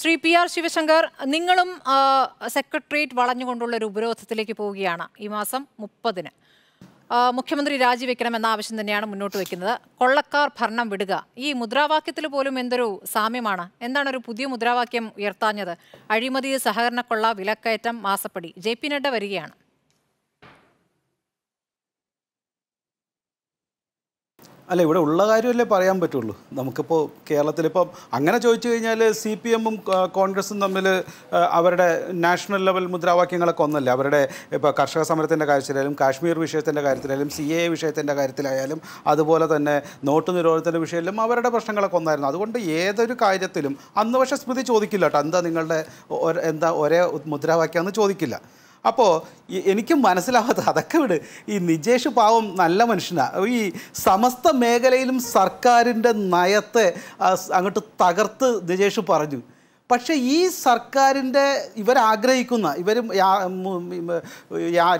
Shri P R Sivasankar നിങ്ങളും secretariat വളഞ്ഞുകൊണ്ടുള്ള ഒരു ഉപരോധത്തിലേക്ക് പോവുകയാണ് ഈ മാസം മുപ്പതിന് മുഖ്യമന്ത്രി രാജിവെക്കണമെന്ന ആവശ്യം തന്നെയാണ് മുന്നോട്ട് വെക്കുന്നത് കൊള്ളക്കാർ ഭരണം വിടുക ഈ മുദ്രാവാക്യത്തിൽ പോലും എന്തൊരു സാമ്യമാണ് എന്താണ് ഒരു പുതിയ മുദ്രാവാക്യം ഉയർത്താഞ്ഞത് അഴിമതി സഹകരണ കൊള്ള വിലക്കയറ്റം മാസപ്പടി ജെ പി നഡ്ഡ വരികയാണ് അല്ല ഇവിടെ ഉള്ള കാര്യമല്ലേ പറയാൻ പറ്റുള്ളൂ നമുക്കിപ്പോൾ കേരളത്തിലിപ്പം അങ്ങനെ ചോദിച്ചു കഴിഞ്ഞാൽ സി പി എമ്മും കോൺഗ്രസും തമ്മിൽ അവരുടെ നാഷണൽ ലെവൽ മുദ്രാവാക്യങ്ങളൊക്കെ ഒന്നല്ലേ അവരുടെ ഇപ്പോൾ കർഷക സമരത്തിൻ്റെ കാര്യത്തിലായാലും കാശ്മീർ വിഷയത്തിൻ്റെ കാര്യത്തിലായാലും സി എ വിഷയത്തിൻ്റെ കാര്യത്തിലായാലും അതുപോലെ തന്നെ നോട്ട് നിരോധനത്തിൻ്റെ വിഷയത്തിലും അവരുടെ പ്രശ്നങ്ങളൊക്കെ ഒന്നായിരുന്നു അതുകൊണ്ട് ഏതൊരു കാര്യത്തിലും അന്ന് പക്ഷേ സ്മൃതി ചോദിക്കില്ല കേട്ടോ എന്താ നിങ്ങളുടെ എന്താ ഒരേ മുദ്രാവാക്യം എന്ന് ചോദിക്കില്ല അപ്പോൾ എനിക്ക് മനസ്സിലാവാത്ത അതൊക്കെ വിട് ഈ നിജേഷ് പാവം നല്ല മനുഷ്യനാണ് ഈ സമസ്ത മേഖലയിലും സർക്കാരിൻ്റെ നയത്തെ അങ്ങോട്ട് തകർത്ത് നിജേഷ് പറഞ്ഞു പക്ഷേ ഈ സർക്കാരിൻ്റെ ഇവരാഗ്രഹിക്കുന്ന ഇവർ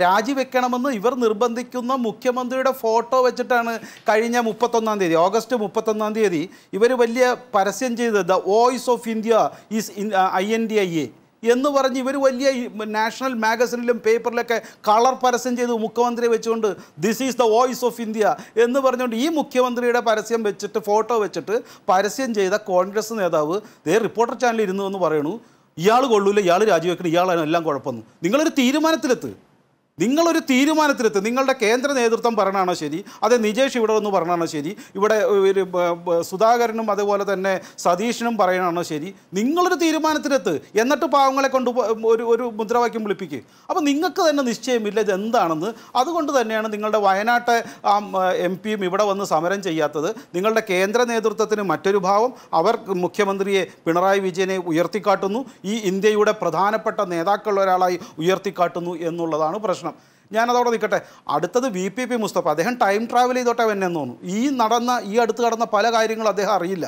രാജിവെക്കണമെന്ന് ഇവർ നിർബന്ധിക്കുന്ന മുഖ്യമന്ത്രിയുടെ ഫോട്ടോ വെച്ചിട്ടാണ് കഴിഞ്ഞ മുപ്പത്തൊന്നാം തീയതി ഓഗസ്റ്റ് മുപ്പത്തൊന്നാം തീയതി ഇവർ വലിയ പരസ്യം ചെയ്തത് the voice of India is I N D I A എന്ന് പറഞ്ഞ് ഇവർ വലിയ നാഷണൽ മാഗസിനിലും പേപ്പറിലൊക്കെ കളർ പരസ്യം ചെയ്ത് മുഖ്യമന്ത്രിയെ വെച്ചുകൊണ്ട് this is the voice of India എന്ന് പറഞ്ഞുകൊണ്ട് ഈ മുഖ്യമന്ത്രിയുടെ പരസ്യം വെച്ചിട്ട് ഫോട്ടോ വെച്ചിട്ട് പരസ്യം ചെയ്ത കോൺഗ്രസ് നേതാവ് ദേ റിപ്പോർട്ടർ ചാനലിൽ ഇരുന്നു എന്ന് പറയണു ഇയാൾ കൊള്ളൂല ഇയാൾ രാജിവെക്കണം ഇയാളെല്ലാം എല്ലാം നിങ്ങളൊരു തീരുമാനത്തിലെത്ത് നിങ്ങളൊരു തീരുമാനത്തിലെത്തും നിങ്ങളുടെ കേന്ദ്ര നേതൃത്വം പറഞ്ഞാണോ ശരി അത് നിജേഷ് ഇവിടെ ഒന്ന് പറഞ്ഞാണോ ശരി ഇവിടെ ഒരു സുധാകരനും അതുപോലെ തന്നെ സതീഷിനും പറയണാണോ ശരി നിങ്ങളൊരു തീരുമാനത്തിലെത്ത് എന്നിട്ട് പാവങ്ങളെ കൊണ്ട് ഒരു ഒരു മുദ്രാവാക്യം വിളിപ്പിക്കുക അപ്പോൾ നിങ്ങൾക്ക് തന്നെ നിശ്ചയമില്ല ഇത് എന്താണെന്ന് അതുകൊണ്ട് തന്നെയാണ് നിങ്ങളുടെ വയനാട്ടെ എം പിയും ഇവിടെ വന്ന് സമരം ചെയ്യാത്തത് നിങ്ങളുടെ കേന്ദ്ര നേതൃത്വത്തിന് മറ്റൊരു ഭാവം അവർ മുഖ്യമന്ത്രിയെ പിണറായി വിജയനെ ഉയർത്തിക്കാട്ടുന്നു ഈ ഇന്ത്യയുടെ പ്രധാനപ്പെട്ട നേതാക്കളിൽ ഒരാളായി ഉയർത്തിക്കാട്ടുന്നു എന്നുള്ളതാണ് പ്രശ്നം പ്രശ്നം ഞാനതവിടെ നിൽക്കട്ടെ അടുത്തത് വി പി പി മുസ്തഫ അദ്ദേഹം ടൈം ട്രാവൽ ചെയ്തോട്ടെ എന്നെ തോന്നുന്നു ഈ നടന്ന ഈ അടുത്ത് കടന്ന പല കാര്യങ്ങളും അദ്ദേഹം അറിയില്ല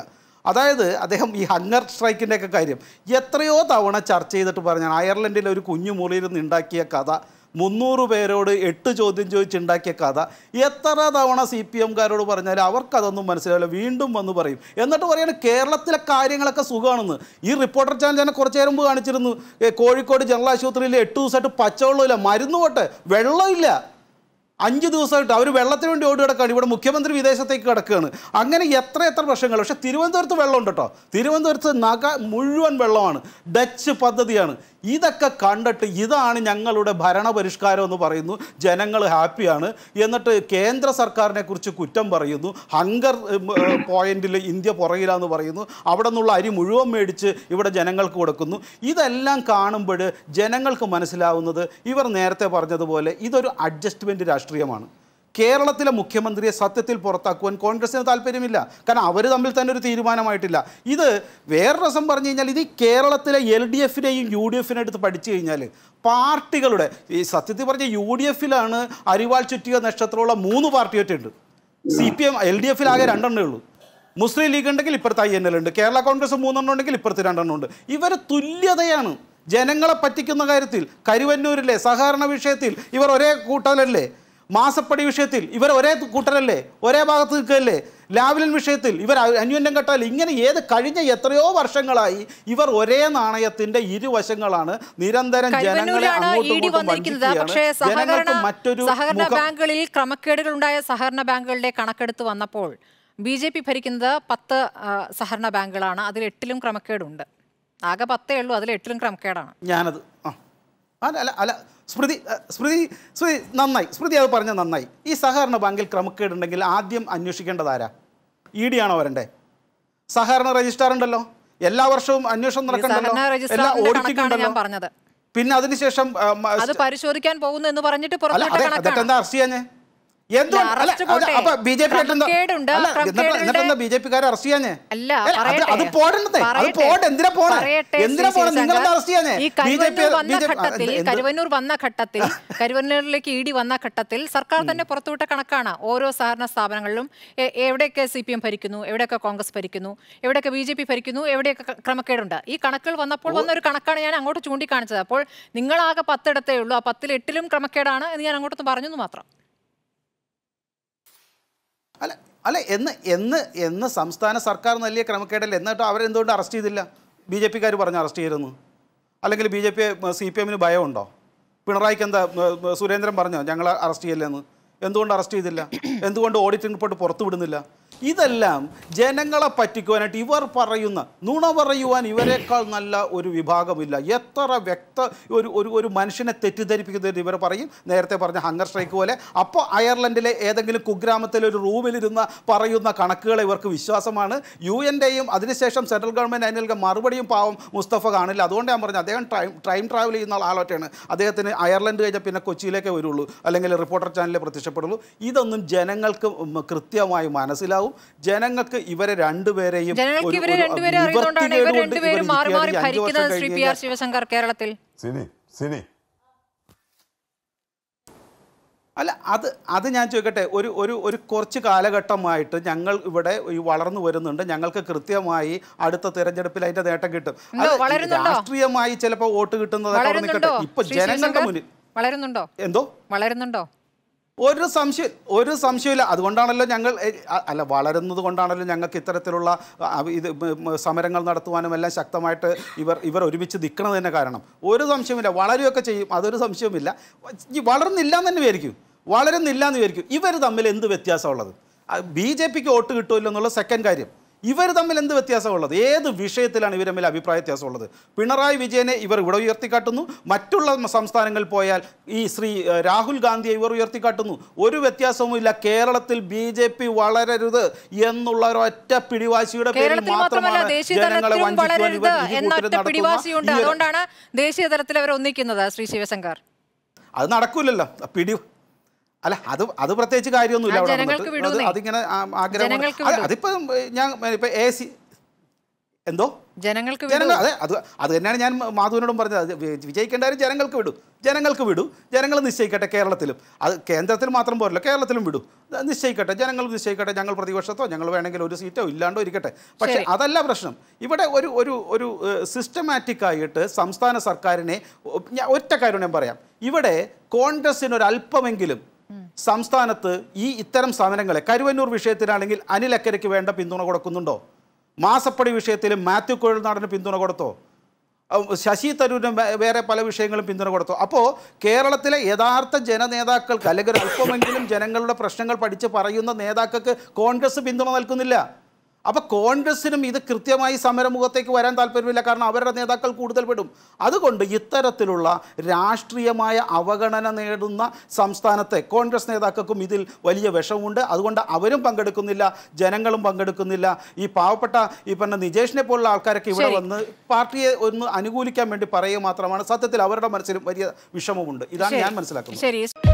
അതായത് അദ്ദേഹം ഈ ഹങ്ങർ സ്ട്രൈക്കിൻ്റെയൊക്കെ കാര്യം എത്രയോ തവണ ചർച്ച ചെയ്തിട്ട് പറഞ്ഞാൽ അയർലൻഡിലെ ഒരു കുഞ്ഞു മുറിയിൽ ഉണ്ടാക്കിയ കഥ മുന്നൂറ് പേരോട് എട്ട് ചോദ്യം ചോദിച്ചുണ്ടാക്കിയ കഥ എത്ര തവണ സി പി എംകാരോട് പറഞ്ഞാൽ അവർക്കതൊന്നും മനസ്സിലാവില്ല വീണ്ടും വന്ന് പറയും എന്നിട്ട് പറയാണ് കേരളത്തിലെ കാര്യങ്ങളൊക്കെ സുഖമാണെന്ന് ഈ റിപ്പോർട്ടർ ചാനൽ തന്നെ കുറച്ച് നേരം മുമ്പ് കാണിച്ചിരുന്നു കോഴിക്കോട് ജനറൽ ആശുപത്രിയിൽ എട്ട് ദിവസമായിട്ട് പച്ചവെള്ളമില്ല മരുന്ന് പോട്ടെ വെള്ളമില്ല അഞ്ച് ദിവസമായിട്ട് അവർ വെള്ളത്തിന് വേണ്ടി ഓടി കിടക്കുകയാണ് ഇവിടെ മുഖ്യമന്ത്രി വിദേശത്തേക്ക് കിടക്കുകയാണ് അങ്ങനെ എത്ര എത്ര പ്രശ്നങ്ങൾ പക്ഷേ തിരുവനന്തപുരത്ത് വെള്ളമുണ്ട് കേട്ടോ തിരുവനന്തപുരത്ത് നഗ മുഴുവൻ വെള്ളമാണ് ഡച്ച് പദ്ധതിയാണ് ഇതൊക്കെ കണ്ടിട്ട് ഇതാണ് ഞങ്ങളുടെ ഭരണപരിഷ്കാരം എന്ന് പറയുന്നു ജനങ്ങൾ ഹാപ്പിയാണ് എന്നിട്ട് കേന്ദ്ര സർക്കാരിനെ കുറിച്ച് കുറ്റം പറയുന്നു ഹങ്കർ പോയിന്റിൽ ഇന്ത്യ പുറകിലാന്ന് പറയുന്നു അവിടെ നിന്നുള്ള അരി മുഴുവൻ മേടിച്ച് ഇവിടെ ജനങ്ങൾക്ക് കൊടുക്കുന്നു ഇതെല്ലാം കാണുമ്പോൾ ജനങ്ങൾക്ക് മനസ്സിലാവുന്നത് ഇവർ നേരത്തെ പറഞ്ഞതുപോലെ ഇതൊരു അഡ്ജസ്റ്റ്മെൻറ്റ് രാഷ്ട്രീയമാണ് കേരളത്തിലെ മുഖ്യമന്ത്രിയെ സത്യത്തിൽ പുറത്താക്കുവാൻ കോൺഗ്രസിന് താല്പര്യമില്ല കാരണം അവർ തമ്മിൽ തന്നെ ഒരു തീരുമാനമായിട്ടില്ല ഇത് വേറെ രസം പറഞ്ഞു കഴിഞ്ഞാൽ ഇത് കേരളത്തിലെ എൽ ഡി എഫിനെയും യു ഡി എഫിനെ എടുത്ത് പഠിച്ചു കഴിഞ്ഞാൽ പാർട്ടികളുടെ ഈ സത്യത്തിൽ പറഞ്ഞ യു ഡി എഫിലാണ് അരിവാൾ ചുറ്റിക നക്ഷത്രമുള്ള മൂന്ന് പാർട്ടിയായിട്ടുണ്ട് C P M L D എഫിലാകെ രണ്ടെണ്ണേ ഉള്ളൂ മുസ്ലിം ലീഗ് ഉണ്ടെങ്കിൽ ഇപ്പുറത്തെ ഐ എൻ എൽ ഉണ്ട് കേരള കോൺഗ്രസ് മൂന്നെണ്ണം ഉണ്ടെങ്കിൽ ഇപ്പുറത്ത് രണ്ടെണ്ണം ഉണ്ട് ഇവർ തുല്യതയാണ് ജനങ്ങളെ പറ്റിക്കുന്ന കാര്യത്തിൽ കരുവന്നൂരിലെ സഹകരണ വിഷയത്തിൽ ഇവർ ഒരേ കൂട്ടലല്ലേ മാസപ്പടി വിഷയത്തിൽ ഇവർ ഒരേ കൂട്ടരല്ലേ ഒരേ ഭാഗത്ത് നിൽക്കുകയല്ലേ ലാവ്ലിൻ വിഷയത്തിൽ ഇവർ അന്യോന്യം കെട്ടാൽ ഇങ്ങനെ ഏത് കഴിഞ്ഞ എത്രയോ വർഷങ്ങളായി ഇവർ ഒരേ നാണയത്തിന്റെ ഇരുവശങ്ങളാണ് നിരന്തരം ജനങ്ങളെ ജനങ്ങൾക്ക് മറ്റൊരു സഹകരണ ബാങ്കുകളിൽ ക്രമക്കേടുകൾ ഉണ്ടായ സഹകരണ ബാങ്കുകളുടെ കണക്കെടുത്ത് വന്നപ്പോൾ ബി ജെ പി ഭരിക്കുന്നത് പത്ത് സഹകരണ ബാങ്കുകളാണ് അതിൽ എട്ടിലും ക്രമക്കേടുണ്ട് ആകെ പത്തേ ഉള്ളൂ അതിൽ എട്ടിലും ക്രമക്കേടാണ് ഞാനത് ആ അല്ല അല്ല അല്ല സ്മൃതി സ്മൃതി സ്മൃതി നന്നായി സ്മൃതി അത് പറഞ്ഞ നന്നായി ഈ സഹകരണ ബാങ്കിൽ ക്രമക്കേടുണ്ടെങ്കിൽ ആദ്യം ആരാ ഇ ഡി ആണോ വരണ്ടേ സഹകരണ രജിസ്ട്രാർ ഉണ്ടല്ലോ എല്ലാ വർഷവും അന്വേഷണം നടക്കണ്ടല്ലോ എല്ലാ ഓഡിറ്റിംഗ് പിന്നെ അതിനുശേഷം അത് പരിശോധിക്കാൻ പോകുന്നു എന്ന് പറഞ്ഞിട്ട് അല്ല അറസ്റ്റ് ചെയ്യാഞ്ഞേ ബി അറസ്റ്റ് അത് അത് എന്തിനാ പോണേ എന്തിനാ നിങ്ങൾ അറസ്റ്റ് വന്ന ഘട്ടത്തിൽ കരുവന്നൂരിലേക്ക് ഇ ഡി വന്ന ഘട്ടത്തിൽ സർക്കാർ തന്നെ പുറത്തുവിട്ട കണക്കാണ് ഓരോ സഹകരണ സ്ഥാപനങ്ങളിലും എവിടെയൊക്കെ സി പി എം ഭരിക്കുന്നു എവിടെയൊക്കെ കോൺഗ്രസ് ഭരിക്കുന്നു എവിടെയൊക്കെ ബി ജെ പി ഭരിക്കുന്നു എവിടെയൊക്കെ ക്രമക്കേടുണ്ട് ഈ കണക്കുകൾ വന്നപ്പോൾ വന്ന ഒരു കണക്കാണ് ഞാൻ അങ്ങോട്ട് ചൂണ്ടിക്കാണിച്ചത് അപ്പോൾ നിങ്ങളാകെ പത്തിടത്തേ ഉള്ളൂ ആ പത്തിൽ എട്ടിലും ക്രമക്കേടാണ് എന്ന് ഞാൻ അങ്ങോട്ടൊന്ന് പറഞ്ഞു മാത്രം അല്ല അല്ല എന്ന് എന്ന് എന്ന് സംസ്ഥാന സർക്കാർ നൽകിയ ക്രമക്കേടല്ല എന്നിട്ട് അവരെന്തുകൊണ്ട് അറസ്റ്റ് ചെയ്തില്ല ബി ജെ പിക്കാർ പറഞ്ഞ് അറസ്റ്റ് ചെയ്തിരുന്നു അല്ലെങ്കിൽ B J P C P എമ്മിന് ഭയമുണ്ടോ പിണറായിക്ക് എന്താ സുരേന്ദ്രൻ പറഞ്ഞോ ഞങ്ങൾ അറസ്റ്റ് ചെയ്യല്ലെന്ന് എന്തുകൊണ്ട് അറസ്റ്റ് ചെയ്തില്ല എന്തുകൊണ്ട് ഓഡിറ്റ് റിപ്പോർട്ട് പുറത്തു വിടുന്നില്ല ഇതെല്ലാം ജനങ്ങളെ പറ്റിക്കുവാനായിട്ട് ഇവർ പറയുന്ന നുണ പറയുവാൻ ഇവരെക്കാൾ നല്ല ഒരു വിഭാഗമില്ല എത്ര വ്യക്ത ഒരു ഒരു ഒരു മനുഷ്യനെ തെറ്റിദ്ധരിപ്പിക്കുന്നതിന് ഇവർ പറയും നേരത്തെ പറഞ്ഞ ഹങ്കർ സ്ട്രൈക്ക് പോലെ അപ്പോൾ അയർലൻഡിലെ ഏതെങ്കിലും കുഗ്രാമത്തിലെ ഒരു റൂമിലിരുന്ന പറയുന്ന കണക്കുകളെ ഇവർക്ക് വിശ്വാസമാണ് യു എൻ്റെയും അതിനുശേഷം സെൻട്രൽ ഗവൺമെൻറ് അതിന് നൽകുന്ന മറുപടിയും പാവം മുസ്തഫ കാണില്ല അതുകൊണ്ട് ഞാൻ പറഞ്ഞത് അദ്ദേഹം ടൈം ടൈം ട്രാവൽ ചെയ്യുന്ന ആളൊറ്റയാണ് അദ്ദേഹത്തിന് അയർലൻഡ് കഴിഞ്ഞാൽ പിന്നെ കൊച്ചിയിലേക്കേ വരുള്ളൂ അല്ലെങ്കിൽ റിപ്പോർട്ടർ ചാനലിൽ പ്രത്യക്ഷപ്പെടുള്ളൂ ഇതൊന്നും ജനങ്ങൾക്ക് കൃത്യമായി മനസ്സിലാവും ജനങ്ങൾക്ക് ഇവരെ രണ്ടുപേരെയും ശിവശങ്കർ കേരളത്തിൽ സിനി സിനി അല്ല അത് അത് ഞാൻ ചോദിക്കട്ടെ ഒരു ഒരു ഒരു കുറച്ച് കാലഘട്ടമായിട്ട് ഞങ്ങൾ ഇവിടെ വളർന്നു വരുന്നുണ്ട് ഞങ്ങൾക്ക് കൃത്യമായി അടുത്ത തിരഞ്ഞെടുപ്പിൽ അതിന്റെ നേട്ടം കിട്ടും രാഷ്ട്രീയമായി ചിലപ്പോൾ വോട്ട് കിട്ടുന്നതൊക്കെ ഇപ്പൊ ജനങ്ങളുടെ മുന്നിൽ വളരുന്നുണ്ടോ എന്തോ വളരുന്നുണ്ടോ ഒരു സംശയം ഒരു സംശയമില്ല അതുകൊണ്ടാണല്ലോ ഞങ്ങൾ അല്ല വളരുന്നത് കൊണ്ടാണല്ലോ ഞങ്ങൾക്ക് ഇത്തരത്തിലുള്ള ഇത് സമരങ്ങൾ നടത്തുവാനും എല്ലാം ശക്തമായിട്ട് ഇവർ ഇവർ ഒരുമിച്ച് നിൽക്കുന്നത് തന്നെ കാരണം ഒരു സംശയമില്ല വളരുകയൊക്കെ ചെയ്യും അതൊരു സംശയമില്ല വളർന്നില്ല എന്ന് തന്നെ വിചാരിക്കും വളരുന്നില്ല എന്ന് വിചാരിക്കും ഇവർ തമ്മിൽ എന്ത് വ്യത്യാസമുള്ളത് ബി ജെ പിക്ക് വോട്ട് കിട്ടുമല്ലോ എന്നുള്ള സെക്കൻഡ് കാര്യം ഇവർ തമ്മിൽ എന്ത് വ്യത്യാസമുള്ളത് ഏത് വിഷയത്തിലാണ് ഇവർ തമ്മിൽ അഭിപ്രായ വ്യത്യാസമുള്ളത് പിണറായി വിജയനെ ഇവർ ഇവിടെ ഉയർത്തിക്കാട്ടുന്നു മറ്റുള്ള സംസ്ഥാനങ്ങളിൽ പോയാൽ ഈ ശ്രീ രാഹുൽ ഗാന്ധിയെ ഇവർ ഉയർത്തിക്കാട്ടുന്നു ഒരു വ്യത്യാസവുമില്ല കേരളത്തിൽ ബി ജെ പി വളരരുത് എന്നുള്ള ഒരൊറ്റ പിടിവാശിയുടെ പേരിൽ മാത്രമാണ് അതുകൊണ്ടാണ് ദേശീയ തലത്തിൽ അവർ ഒന്നിക്കുന്നത് ശ്രീ ശിവശങ്കർ അത് നടക്കൂലല്ലോ പിടി അല്ല അത് അത് പ്രത്യേകിച്ച് കാര്യമൊന്നുമില്ല അവിടെ അതിങ്ങനെ ആഗ്രഹം അതിപ്പം ഞാൻ ഇപ്പൊ എ സി എന്തോ ജനങ്ങൾക്ക് ജനങ്ങൾ അതെ അത് അത് തന്നെയാണ് ഞാൻ മാധുവിനോടും പറഞ്ഞത് വിജയിക്കേണ്ടവരും ജനങ്ങൾക്ക് വിടൂ ജനങ്ങൾക്ക് വിടൂ ജനങ്ങൾ നിശ്ചയിക്കട്ടെ കേരളത്തിലും അത് കേന്ദ്രത്തിൽ മാത്രം പോരല്ലോ കേരളത്തിലും വിടൂ നിശ്ചയിക്കട്ടെ ജനങ്ങൾ നിശ്ചയിക്കട്ടെ ഞങ്ങൾ പ്രതിപക്ഷത്തോ ഞങ്ങൾ വേണമെങ്കിൽ ഒരു സീറ്റോ ഇല്ലാണ്ടോ ഇരിക്കട്ടെ പക്ഷേ അതല്ല പ്രശ്നം ഇവിടെ ഒരു ഒരു ഒരു സിസ്റ്റമാറ്റിക്കായിട്ട് സംസ്ഥാന സർക്കാരിനെ ഒറ്റ കാര്യം ഞാൻ പറയാം ഇവിടെ കോൺഗ്രസ്സിന് ഒരു അല്പമെങ്കിലും സംസ്ഥാനത്ത് ഈ ഇത്തരം സമരങ്ങളെ കരുവന്നൂർ വിഷയത്തിലാണെങ്കിൽ അനിൽ അക്കരയ്ക്ക് വേണ്ട പിന്തുണ കൊടുക്കുന്നുണ്ടോ മാസപ്പടി വിഷയത്തിൽ മാത്യു കുഴൽനാടിന് പിന്തുണ കൊടുത്തോ ശശി തരൂരിന് വേറെ പല വിഷയങ്ങളും പിന്തുണ കൊടുത്തു അപ്പോൾ കേരളത്തിലെ യഥാർത്ഥ ജനനേതാക്കൾക്ക് അല്ലെങ്കിൽ അല്പമെങ്കിലും ജനങ്ങളുടെ പ്രശ്നങ്ങൾ പഠിച്ച് പറയുന്ന നേതാക്കൾക്ക് കോൺഗ്രസ് പിന്തുണ നൽകുന്നില്ല അപ്പോൾ കോൺഗ്രസിനും ഇത് കൃത്യമായി സമരമുഖത്തേക്ക് വരാൻ താല്പര്യമില്ല കാരണം അവരുടെ നേതാക്കൾ കൂടുതൽ പെടും അതുകൊണ്ട് ഇത്തരത്തിലുള്ള രാഷ്ട്രീയമായ അവഗണന നേടുന്ന സംസ്ഥാനത്തെ കോൺഗ്രസ് നേതാക്കൾക്കും ഇതിൽ വലിയ വിഷമമുണ്ട് അതുകൊണ്ട് അവരും പങ്കെടുക്കുന്നില്ല ജനങ്ങളും പങ്കെടുക്കുന്നില്ല ഈ പാവപ്പെട്ട ഈ പറഞ്ഞ നിജേഷിനെ പോലുള്ള ആൾക്കാരൊക്കെ ഇവിടെ വന്ന് പാർട്ടിയെ ഒന്ന് അനുകൂലിക്കാൻ വേണ്ടി പറയുക മാത്രമാണ് സത്യത്തിൽ അവരുടെ മനസ്സിലും വലിയ വിഷമമുണ്ട് ഇതാണ് ഞാൻ മനസ്സിലാക്കുന്നത്